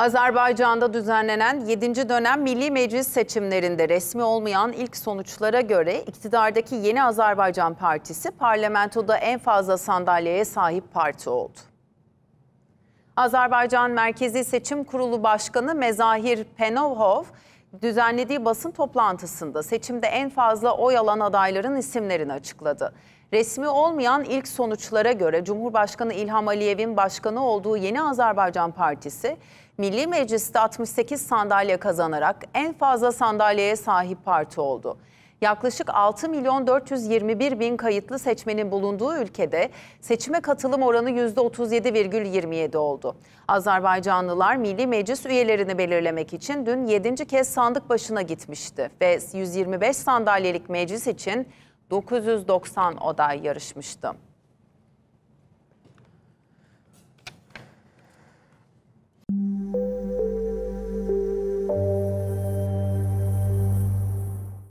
Azerbaycan'da düzenlenen 7. dönem Milli Meclis seçimlerinde resmi olmayan ilk sonuçlara göre iktidardaki Yeni Azerbaycan Partisi parlamentoda en fazla sandalyeye sahip parti oldu. Azerbaycan Merkezi Seçim Kurulu Başkanı Mezahir Penovhov, düzenlediği basın toplantısında seçimde en fazla oy alan adayların isimlerini açıkladı. Resmi olmayan ilk sonuçlara göre Cumhurbaşkanı İlham Aliyev'in başkanı olduğu Yeni Azerbaycan Partisi, Milli Meclis'te 68 sandalye kazanarak en fazla sandalyeye sahip parti oldu yaklaşık 6 milyon 421 bin kayıtlı seçmenin bulunduğu ülkede seçime katılım oranı %37,27 oldu. Azerbaycanlılar Milli Meclis üyelerini belirlemek için dün 7. kez sandık başına gitmişti ve 125 sandalyelik meclis için 990 aday yarışmıştı.